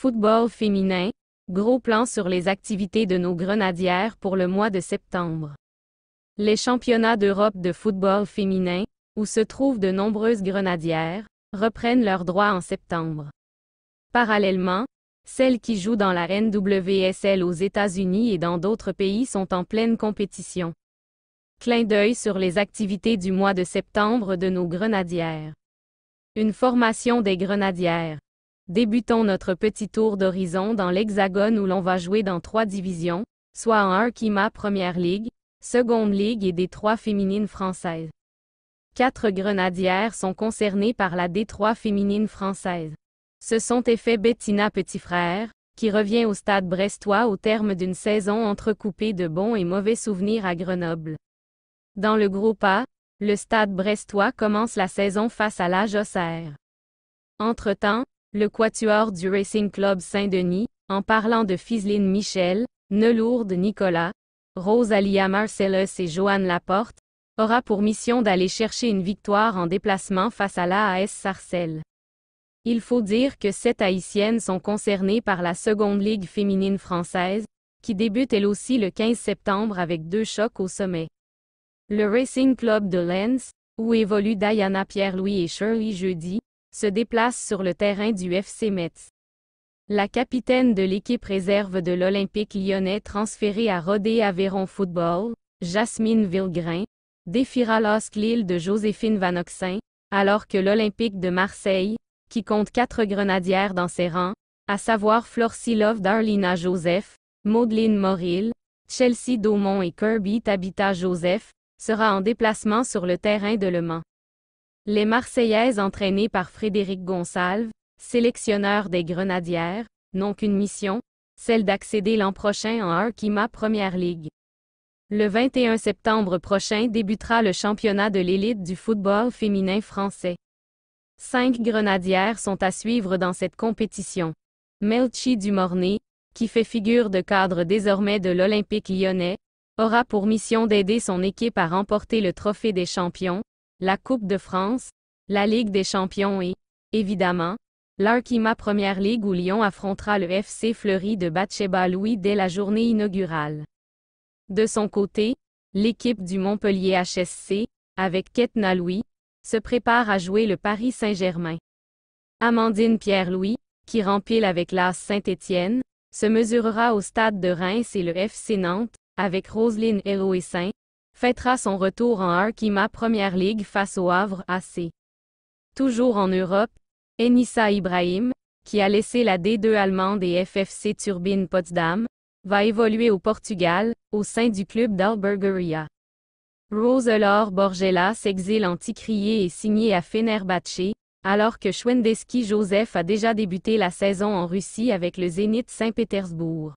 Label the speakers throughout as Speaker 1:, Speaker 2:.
Speaker 1: Football féminin, gros plan sur les activités de nos grenadières pour le mois de septembre. Les championnats d'Europe de football féminin, où se trouvent de nombreuses grenadières, reprennent leurs droits en septembre. Parallèlement, celles qui jouent dans la NWSL aux États-Unis et dans d'autres pays sont en pleine compétition. Clin d'œil sur les activités du mois de septembre de nos grenadières. Une formation des grenadières. Débutons notre petit tour d'horizon dans l'Hexagone où l'on va jouer dans trois divisions, soit en 1 Première Ligue, Seconde Ligue et Détroit féminine française. Quatre grenadières sont concernées par la Détroit féminine française. Ce sont effet Bettina Petit Frère, qui revient au stade brestois au terme d'une saison entrecoupée de bons et mauvais souvenirs à Grenoble. Dans le groupe A, le stade brestois commence la saison face à la Entre-temps, le quatuor du Racing Club Saint-Denis, en parlant de Fiseline Michel, Nelourde Nicolas, Rosalia Marcellus et Joanne Laporte, aura pour mission d'aller chercher une victoire en déplacement face à l'AAS Sarcelles. Il faut dire que sept haïtiennes sont concernées par la seconde ligue féminine française, qui débute elle aussi le 15 septembre avec deux chocs au sommet. Le Racing Club de Lens, où évoluent Diana Pierre-Louis et Shirley jeudi, se déplace sur le terrain du FC Metz. La capitaine de l'équipe réserve de l'Olympique lyonnais transférée à Rodé Aveyron Football, Jasmine Vilgrain, défiera l'Osc Lille de Joséphine Vanoxin, alors que l'Olympique de Marseille, qui compte quatre grenadières dans ses rangs, à savoir Florcilov Darlina Joseph, Maudeline Moril, Chelsea Daumont et Kirby Tabita Joseph, sera en déplacement sur le terrain de Le Mans. Les Marseillaises entraînées par Frédéric Gonsalves, sélectionneur des Grenadières, n'ont qu'une mission, celle d'accéder l'an prochain en un Première Ligue. Le 21 septembre prochain débutera le championnat de l'élite du football féminin français. Cinq grenadières sont à suivre dans cette compétition. Melchi Dumornay, qui fait figure de cadre désormais de l'Olympique lyonnais, aura pour mission d'aider son équipe à remporter le trophée des champions, la Coupe de France, la Ligue des champions et, évidemment, l'Arkima Première Ligue où Lyon affrontera le FC Fleury de Batsheba Louis dès la journée inaugurale. De son côté, l'équipe du Montpellier HSC, avec Ketna Louis, se prépare à jouer le Paris Saint-Germain. Amandine Pierre-Louis, qui rempile avec l'As Saint-Étienne, se mesurera au stade de Reims et le FC Nantes, avec Roselyne Héroé-Saint, fêtera son retour en Arkima Première Ligue face au Havre AC. Toujours en Europe, Enissa Ibrahim, qui a laissé la D2 allemande et FFC Turbine Potsdam, va évoluer au Portugal, au sein du club rose Roselor Borgella s'exile en Ticrier et signé à Fenerbahçe, alors que Schwendeski Joseph a déjà débuté la saison en Russie avec le Zénith Saint-Pétersbourg.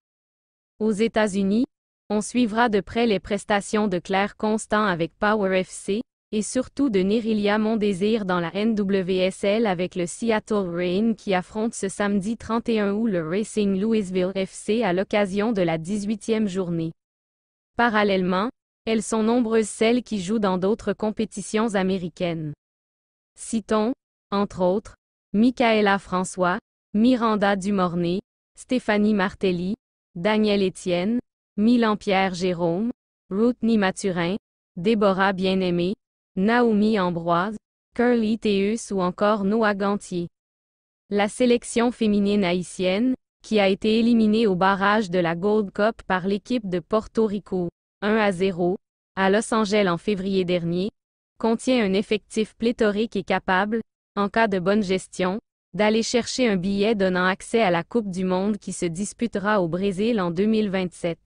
Speaker 1: Aux États-Unis, on suivra de près les prestations de Claire Constant avec Power FC, et surtout de Nerilia Mondésir dans la NWSL avec le Seattle Rain qui affronte ce samedi 31 août le Racing Louisville FC à l'occasion de la 18e journée. Parallèlement, elles sont nombreuses celles qui jouent dans d'autres compétitions américaines. Citons, entre autres, Michaela François, Miranda Dumornay, Stéphanie Martelli, Daniel Etienne, Milan-Pierre Jérôme, Routney Mathurin, Déborah bien aimé Naomi Ambroise, Curly Teus ou encore Noah Gantier. La sélection féminine haïtienne, qui a été éliminée au barrage de la Gold Cup par l'équipe de Porto Rico, 1 à 0, à Los Angeles en février dernier, contient un effectif pléthorique et capable, en cas de bonne gestion, d'aller chercher un billet donnant accès à la Coupe du Monde qui se disputera au Brésil en 2027.